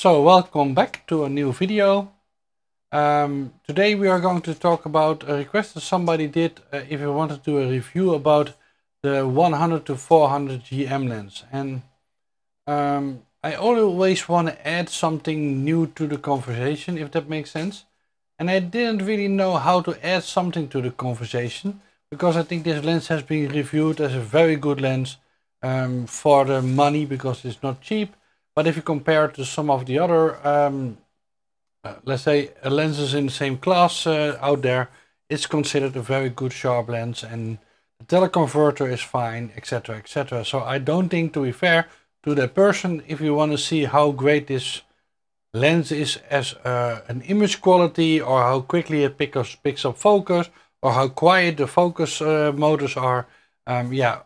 So welcome back to a new video. Um, today we are going to talk about a request that somebody did uh, if you wanted to do a review about the 100 to 400 GM lens. And um, I always want to add something new to the conversation, if that makes sense. And I didn't really know how to add something to the conversation because I think this lens has been reviewed as a very good lens um, for the money because it's not cheap but if you compare to some of the other, um, uh, let's say, uh, lenses in the same class uh, out there, it's considered a very good sharp lens and the teleconverter is fine, etc. etc. So I don't think, to be fair to that person, if you want to see how great this lens is as uh, an image quality or how quickly it picks, picks up focus or how quiet the focus uh, motors are, um, yeah,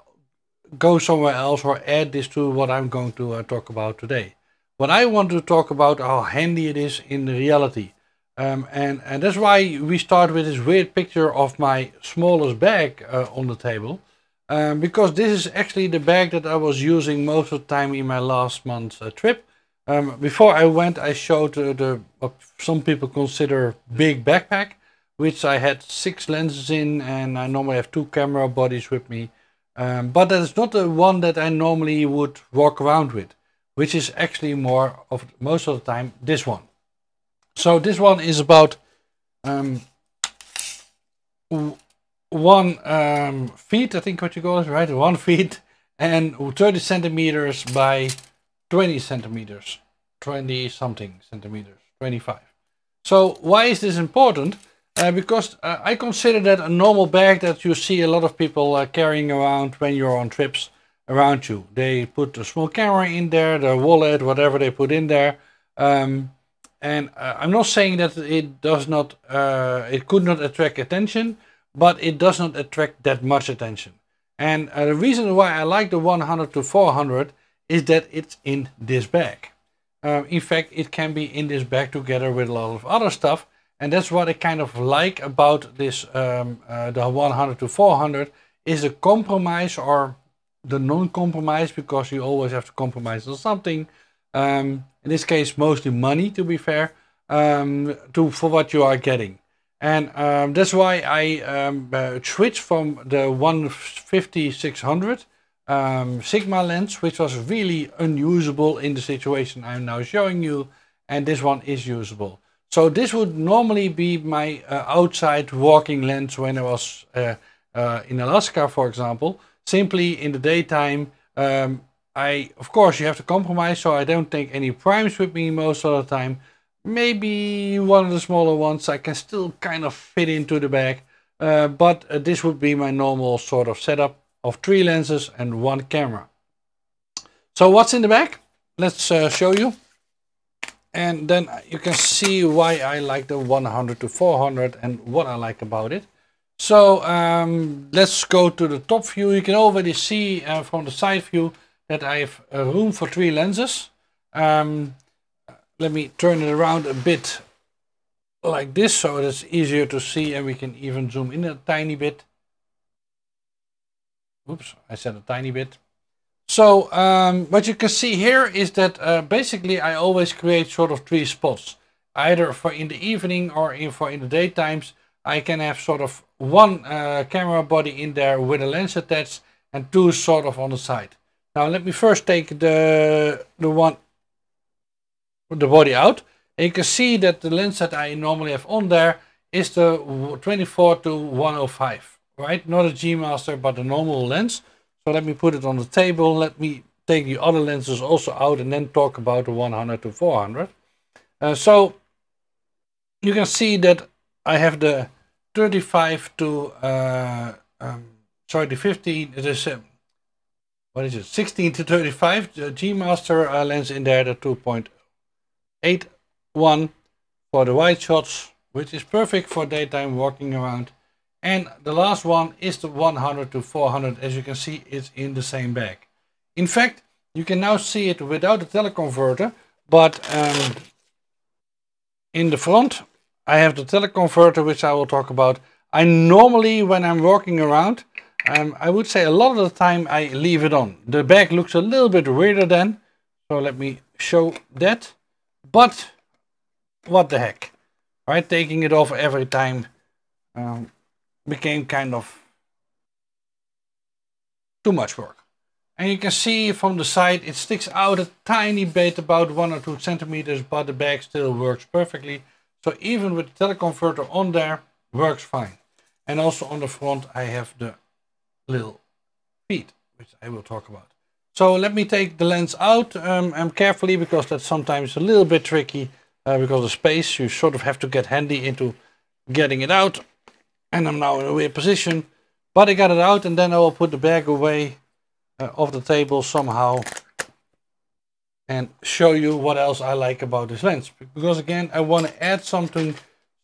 go somewhere else or add this to what I'm going to uh, talk about today. What I want to talk about how handy it is in reality. Um, and, and that's why we start with this weird picture of my smallest bag uh, on the table. Um, because this is actually the bag that I was using most of the time in my last month's uh, trip. Um, before I went, I showed uh, the what some people consider big backpack, which I had six lenses in, and I normally have two camera bodies with me. Um, but that is not the one that I normally would walk around with, which is actually more of most of the time this one. So this one is about um, one um, feet, I think what you call it, right? One feet and 30 centimeters by 20 centimeters, 20 something centimeters, 25. So why is this important? Uh, because uh, I consider that a normal bag that you see a lot of people uh, carrying around when you're on trips around you. They put a small camera in there, their wallet, whatever they put in there. Um, and uh, I'm not saying that it does not, uh, it could not attract attention, but it does not attract that much attention. And the reason why I like the 100 to 400 is that it's in this bag. in fact, it can be in this bag together with a lot of other stuff and that's what I kind of like about this, um, uh, the 100 to 400 is the compromise or the non-compromise because you always have to compromise on something. Um, in this case, mostly money to be fair, um, to for what you are getting. And um, that's why I um, uh, switched from the 150-600 um, Sigma lens, which was really unusable in the situation I'm now showing you. And this one is usable. So this would normally be my uh, outside walking lens when I was uh, uh, in Alaska, for example. Simply in the daytime, um, I of course you have to compromise, so I don't take any primes with me most of the time. Maybe one of the smaller ones I can still kind of fit into the bag. Uh, but uh, this would be my normal sort of setup of three lenses and one camera. So what's in the bag? Let's uh, show you and then you can see why I like the 100 to 400 and what I like about it. So um, let's go to the top view. You can already see uh, from the side view that I have a uh, room for three lenses. Um, let me turn it around a bit like this so it's easier to see and we can even zoom in a tiny bit. Oops, I said a tiny bit. So um, what you can see here is that uh, basically I always create sort of three spots. Either for in the evening or in for in the daytimes, I can have sort of one uh, camera body in there with a lens attached and two sort of on the side. Now let me first take the, the one, the body out. And you can see that the lens that I normally have on there is the 24 to 105, right? Not a G Master, but a normal lens. So let me put it on the table. Let me take the other lenses also out and then talk about the 100 to 400. Uh, so you can see that I have the 35 to, uh, um, sorry, the 15, it is, um, what is it, 16 to 35 G Master uh, lens in there, the 2.81 for the wide shots, which is perfect for daytime walking around and the last one is the 100 to 400. As you can see, it's in the same bag. In fact, you can now see it without the teleconverter, but um, in the front, I have the teleconverter, which I will talk about. I normally, when I'm walking around, um, I would say a lot of the time I leave it on. The bag looks a little bit weirder then, so let me show that. But what the heck, right? Taking it off every time um, became kind of too much work. And you can see from the side it sticks out a tiny bit, about one or two centimeters, but the bag still works perfectly. So even with the teleconverter on there, works fine. And also on the front I have the little feet, which I will talk about. So let me take the lens out um, and um, carefully because that's sometimes a little bit tricky uh, because of space. You sort of have to get handy into getting it out and I'm now in a weird position. But I got it out and then I will put the bag away uh, off the table somehow and show you what else I like about this lens. Because again, I want to add something,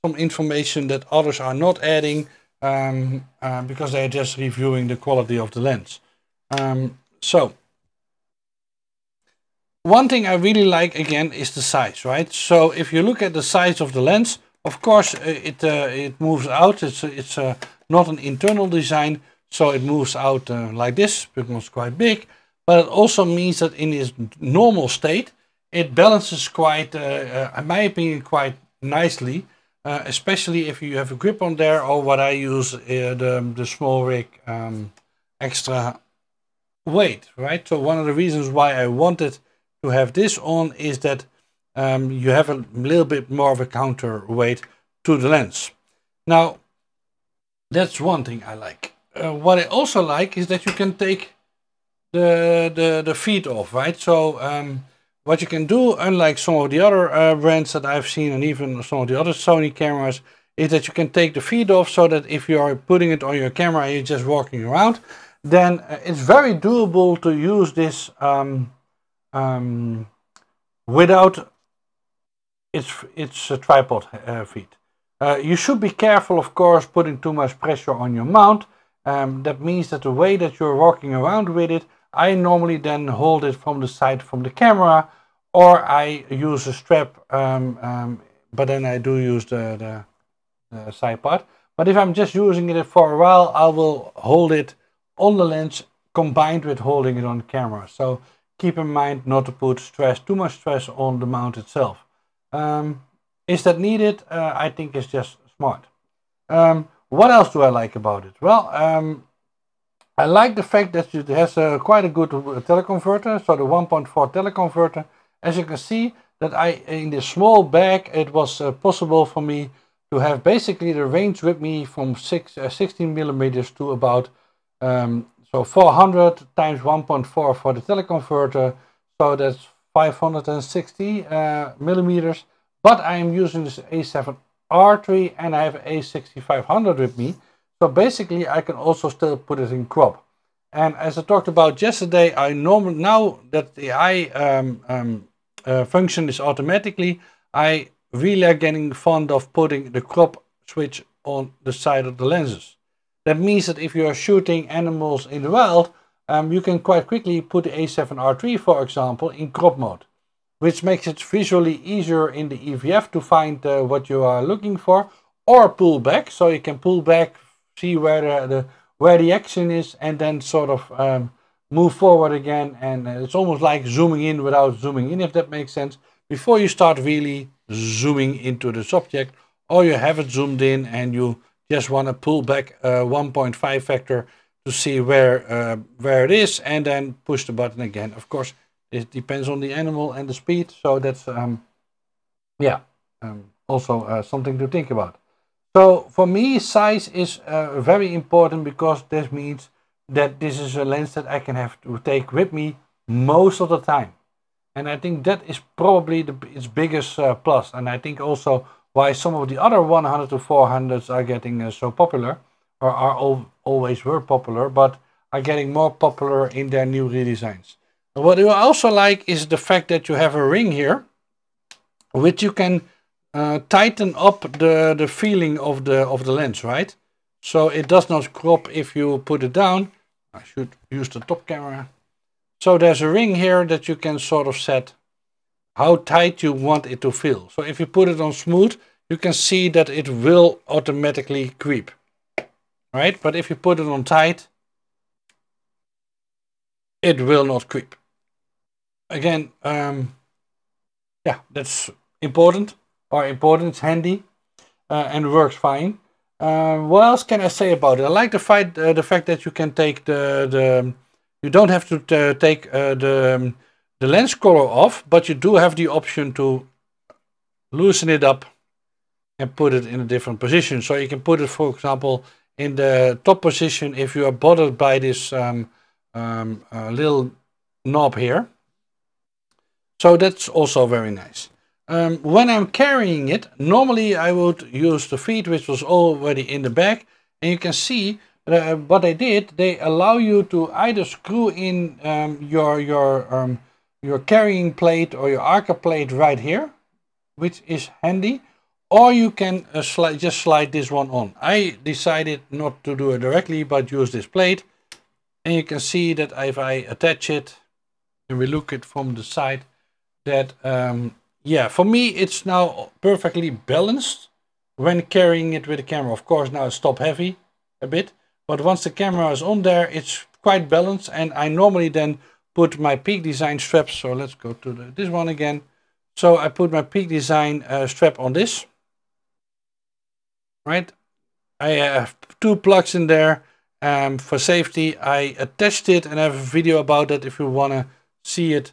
some information that others are not adding um, uh, because they're just reviewing the quality of the lens. Um, so, one thing I really like again is the size, right? So if you look at the size of the lens, of course, it uh, it moves out. It's it's not an internal design, so it moves out uh, like this, becomes quite big. But it also means that in its normal state, it balances quite, uh, in my opinion, quite nicely. Uh, especially if you have a grip on there or what I use uh, the, the small rig um, extra weight right so one of the reasons why I wanted to have this on is that um, you have a little bit more of a counterweight to the lens. Now, that's one thing I like. Uh, what I also like is that you can take the, the, the feet off, right? So um, what you can do, unlike some of the other uh, brands that I've seen and even some of the other Sony cameras, is that you can take the feet off so that if you are putting it on your camera and you're just walking around, then uh, it's very doable to use this um, um, without it's, it's a tripod uh, feet. Uh, you should be careful, of course, putting too much pressure on your mount. Um, that means that the way that you're walking around with it, I normally then hold it from the side from the camera or I use a strap, um, um, but then I do use the, the, the side part. But if I'm just using it for a while, I will hold it on the lens combined with holding it on camera. So keep in mind not to put stress, too much stress on the mount itself. Um, is that needed? Uh, I think it's just smart. Um, what else do I like about it? Well, um, I like the fact that it has quite a good teleconverter, so the 1.4 teleconverter. As you can see, that I in this small bag, it was uh, possible for me to have basically the range with me from six, uh, 16 millimeters to about um, so 400 times 1.4 for the teleconverter. So that's 560 uh, millimeters, but I am using this A7R3 and I have A6500 with me. So basically I can also still put it in crop. And as I talked about yesterday, I normally now that the eye um, um, uh, function is automatically, I really are getting fond of putting the crop switch on the side of the lenses. That means that if you are shooting animals in the wild, um, you can quite quickly put the A7R3, for example, in crop mode, which makes it visually easier in the EVF to find uh, what you are looking for, or pull back, so you can pull back, see where the, the where the action is, and then sort of um, move forward again. And uh, it's almost like zooming in without zooming in, if that makes sense, before you start really zooming into the subject, or you have it zoomed in and you just want to pull back uh, 1.5 factor to see where uh, where it is and then push the button again. Of course, it depends on the animal and the speed. So that's, um, yeah, um, also uh, something to think about. So for me, size is uh, very important because this means that this is a lens that I can have to take with me most of the time. And I think that is probably the, its biggest uh, plus. And I think also why some of the other 100 to 400s are getting uh, so popular or are all always were popular, but are getting more popular in their new redesigns. And what I also like is the fact that you have a ring here, which you can uh, tighten up the, the feeling of the, of the lens, right? So it does not crop if you put it down. I should use the top camera. So there's a ring here that you can sort of set how tight you want it to feel. So if you put it on smooth, you can see that it will automatically creep right? But if you put it on tight, it will not creep. Again, um, yeah, that's important or important, it's handy uh, and works fine. Uh, what else can I say about it? I like the, fact uh, the fact that you can take the, the you don't have to uh, take uh, the, um, the lens color off, but you do have the option to loosen it up and put it in a different position. So you can put it, for example, in the top position if you are bothered by this um, um, uh, little knob here. So that's also very nice. Um, when I'm carrying it, normally I would use the feet which was already in the bag. And you can see uh, what they did, they allow you to either screw in um, your, your, um, your carrying plate or your arca plate right here, which is handy or you can uh, sli just slide this one on. I decided not to do it directly, but use this plate. And you can see that if I attach it, and we look it from the side, that, um, yeah, for me, it's now perfectly balanced when carrying it with the camera. Of course, now it's top heavy a bit, but once the camera is on there, it's quite balanced. And I normally then put my Peak Design straps. So let's go to the, this one again. So I put my Peak Design uh, strap on this right? I have two plugs in there um, for safety. I attached it and I have a video about that if you want to see it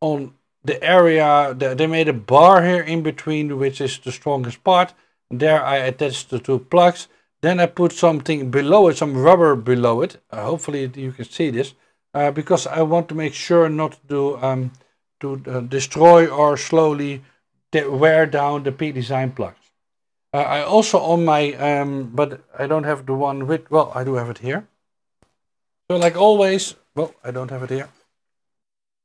on the area. they made a bar here in between, which is the strongest part. There I attached the two plugs. Then I put something below it, some rubber below it. Uh, hopefully you can see this. Uh, because I want to make sure not to, um, to uh, destroy or slowly wear down the P-Design plug. Uh, I also on my, um, but I don't have the one with, well, I do have it here. So like always, well, I don't have it here.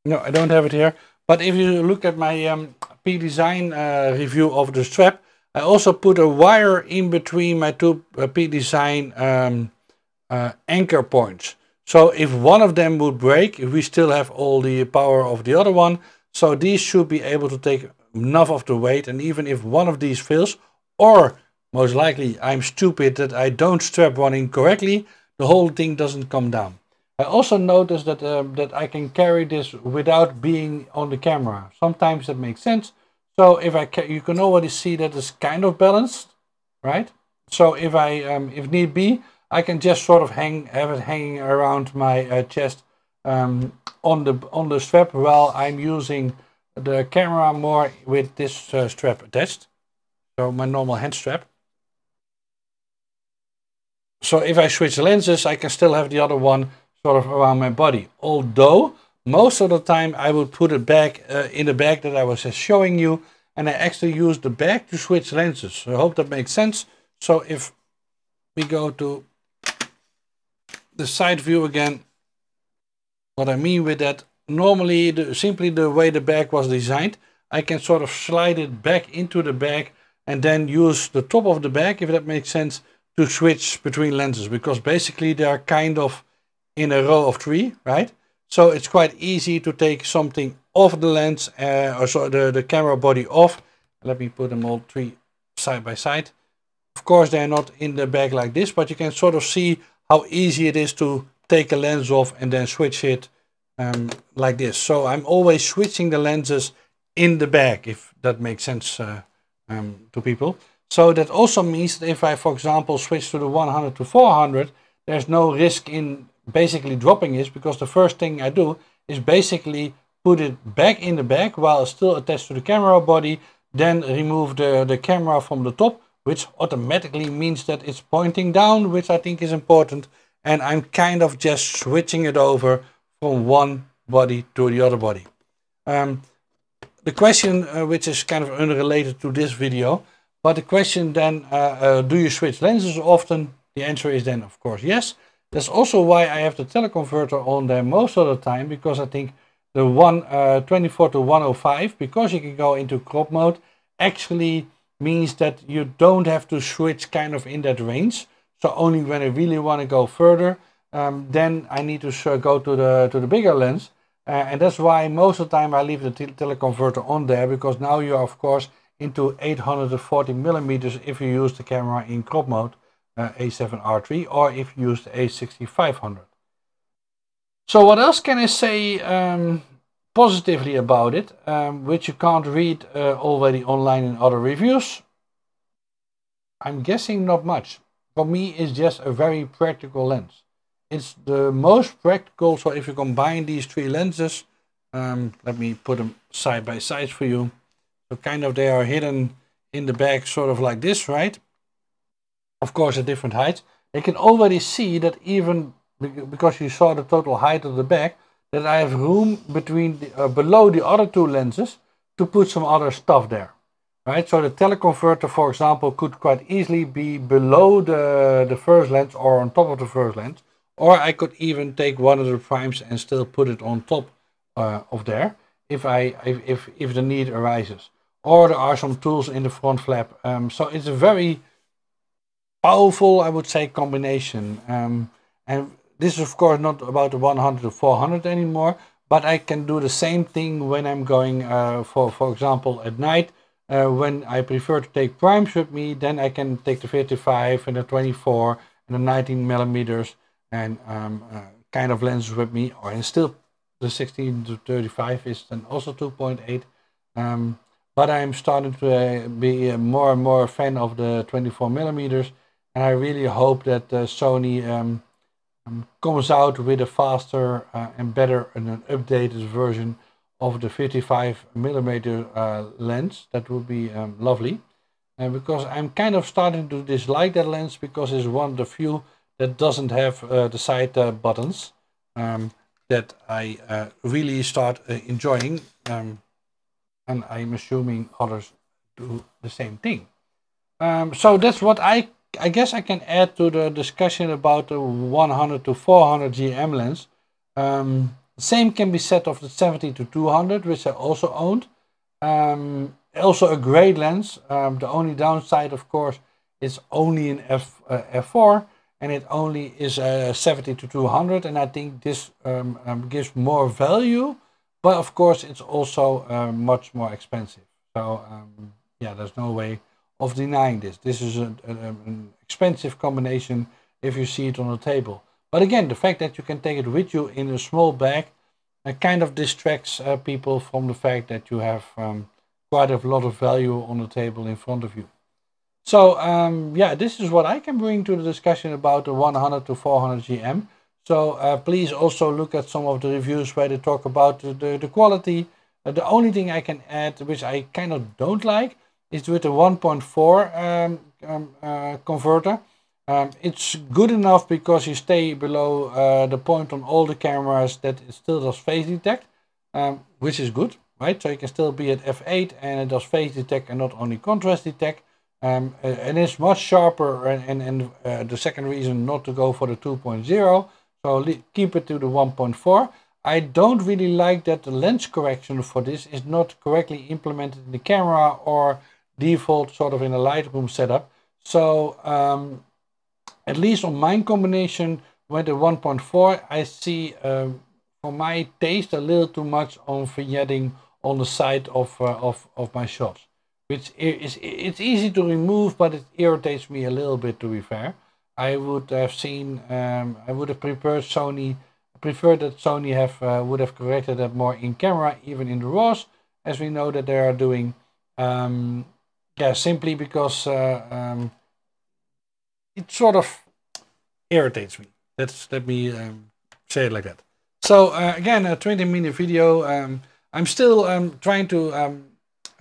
No, I don't have it here. But if you look at my um, P-Design uh, review of the strap, I also put a wire in between my two uh, P-Design um, uh, anchor points. So if one of them would break, we still have all the power of the other one. So these should be able to take enough of the weight. And even if one of these fails, or, most likely, I'm stupid that I don't strap one in correctly, the whole thing doesn't come down. I also noticed that, um, that I can carry this without being on the camera. Sometimes that makes sense. So if I you can already see that it's kind of balanced, right? So if I, um, if need be, I can just sort of hang, have it hanging around my uh, chest um, on the on the strap while I'm using the camera more with this uh, strap attached. So my normal hand strap. So if I switch lenses, I can still have the other one sort of around my body. Although most of the time I would put it back uh, in the bag that I was just showing you and I actually use the bag to switch lenses. So I hope that makes sense. So if we go to the side view again, what I mean with that, normally the, simply the way the bag was designed, I can sort of slide it back into the bag and then use the top of the bag, if that makes sense, to switch between lenses because basically they are kind of in a row of three, right? So it's quite easy to take something off the lens, uh, or so the, the camera body off. Let me put them all three side by side. Of course, they're not in the bag like this, but you can sort of see how easy it is to take a lens off and then switch it um, like this. So I'm always switching the lenses in the bag, if that makes sense uh, um, to people. So that also means that if I, for example, switch to the 100 to 400, there's no risk in basically dropping it because the first thing I do is basically put it back in the bag while still attached to the camera body, then remove the, the camera from the top, which automatically means that it's pointing down, which I think is important. And I'm kind of just switching it over from one body to the other body. Um, the question uh, which is kind of unrelated to this video, but the question then, uh, uh, do you switch lenses often? The answer is then of course yes. That's also why I have the teleconverter on there most of the time, because I think the one uh, 24 to 105, because you can go into crop mode, actually means that you don't have to switch kind of in that range. So only when I really want to go further, um, then I need to uh, go to the, to the bigger lens. And eh, that's why most of the time I leave the teleconverter on there because now you're of course into 840 millimeters if you use the camera in crop mode uh, eh, A7R3 or if you use the A6500. So what else can I say um, positively about it, um, which you can't read uh, already online in other reviews? I'm guessing not much. For me, it's just a very practical lens it's the most practical. So if you combine these three lenses, um, let me put them side by side for you. So kind of they are hidden in the back, sort of like this, right? Of course, at different heights. You can already see that even because you saw the total height of the back, that I have room between the, uh, below the other two lenses to put some other stuff there. Right, so the teleconverter, for example, could quite easily be below the, the first lens or on top of the first lens. Or I could even take one of the primes and still put it on top uh, of there if, I, if, if, if, the need arises. Or there are some tools in the front flap. Um, so it's a very powerful, I would say, combination. Um, and this is of course not about the 100 to 400 anymore, but I can do the same thing when I'm going, uh, for, for example, at night. Uh, when I prefer to take primes with me, then I can take the 55 and the 24 and the 19 millimeters and um, uh, kind of lenses with me or and still the 16 to 35 is then also 2.8 um, but I'm starting to uh, be uh, more and more a fan of the 24 millimeters and I really hope that uh, Sony um, um, comes out with a faster and better and an updated version of the 55 millimeter uh, lens. That would be um, lovely. And because I'm kind of starting to dislike that lens because it's one of the few that doesn't have uh, the side uh, buttons um, that I uh, really start enjoying. Um, and I'm assuming others do the same thing. Um, so that's what I I guess I can add to the discussion about the 100 to 400 GM lens. Um, same can be said of the 70 to 200, which I also owned. Um, also a great lens. Um, the only downside, of course, is only an f uh, f4 and it only is a uh, 70 to 200 and I think this um, um, gives more value but of course it's also um, much more expensive so um, yeah there's no way of denying this this is a, a, um, an expensive combination if you see it on the table but again the fact that you can take it with you in a small bag uh, kind of distracts uh, people from the fact that you have um, quite a lot of value on the table in front of you so um, yeah, this is what I can bring to the discussion about the 100 to 400 GM. So uh, please also look at some of the reviews where they talk about the, the, the quality. Uh, the only thing I can add, which I kind of don't like, is with the 1.4 um, um, uh, converter. Um, it's good enough because you stay below uh, the point on all the cameras that it still does phase detect, um, which is good, right? So you can still be at f8 and it does phase detect and not only contrast detect. Um, uh, and it's much sharper and, and, and uh, the second reason not to go for the 2.0. So keep it to the 1.4. I don't really like that the lens correction for this is not correctly implemented in the camera or default sort of in a Lightroom setup. So um, at least on mine combination with the 1.4, I see um, for my taste a little too much on vignetting on the side of, uh, of, of my shots which is it's easy to remove, but it irritates me a little bit. To be fair, I would have seen, um, I would have preferred Sony, preferred that Sony have uh, would have corrected that more in camera, even in the RAWs, as we know that they are doing. Um, yeah, simply because uh, um, it sort of irritates me. Let's let me um, say it like that. So uh, again, a 20 minute video. Um, I'm still um, trying to um,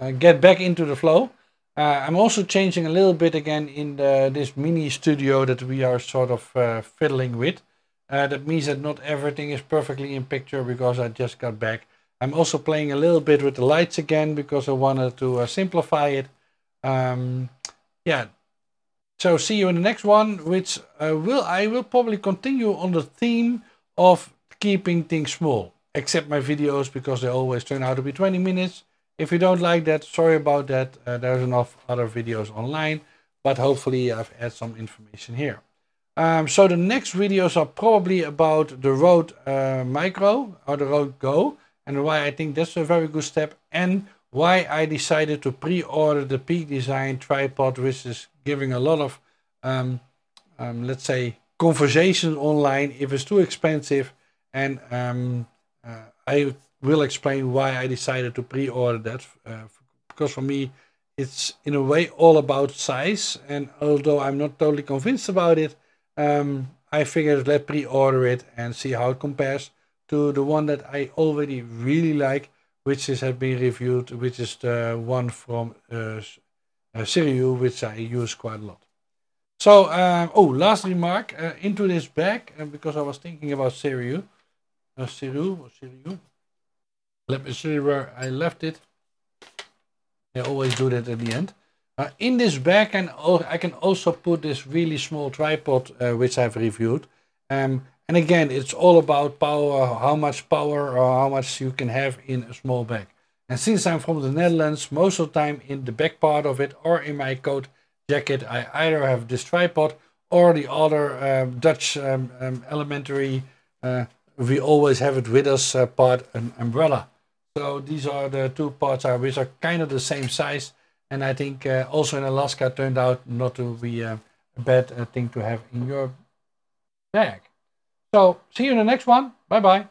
uh, get back into the flow. Uh, I'm also changing a little bit again in the, this mini studio that we are sort of uh, fiddling with. that means that not everything is perfectly in picture because I just got back. I'm also playing a little bit with the lights again because I wanted to simplify it. Um, yeah, so see you in the next one, which uh, will I will probably continue on the theme of keeping things small, except my videos because they always turn out to be 20 minutes. If you don't like that, sorry about that. Uh, there's enough other videos online, but hopefully I've added some information here. Um, so the next videos are probably about the Rode uh, Micro or the Rode Go and why I think that's a very good step and why I decided to pre-order the Peak Design tripod which is giving a lot of, um, um, let's say, conversations online if it's too expensive and um, uh, I will explain why I decided to pre-order that. Uh, because for me, it's in a way all about size. And although I'm not totally convinced about it, um, I figured let's pre-order it and see how it compares to the one that I already really like, which is has been reviewed, which is the one from uh, uh, Siriu, which I use quite a lot. So, uh, oh, last remark uh, into this bag, uh, because I was thinking about Siriu, uh, Siriu, or Siriu, let me see where I left it. I always do that at the end. Uh, in this bag, and I can also put this really small tripod, uh, which I've reviewed. Um, and again, it's all about power, how much power or uh, how much you can have in a small bag. And since I'm from the Netherlands, most of the time in the back part of it or in my coat jacket, I either have this tripod or the other um, Dutch um, um elementary, uh, we always have it with us uh, part, an umbrella. So these are the two parts are, which are kind of the same size. And I think uh, also in Alaska turned out not to be a bad uh, thing to have in your bag. So see you in the next one. Bye bye.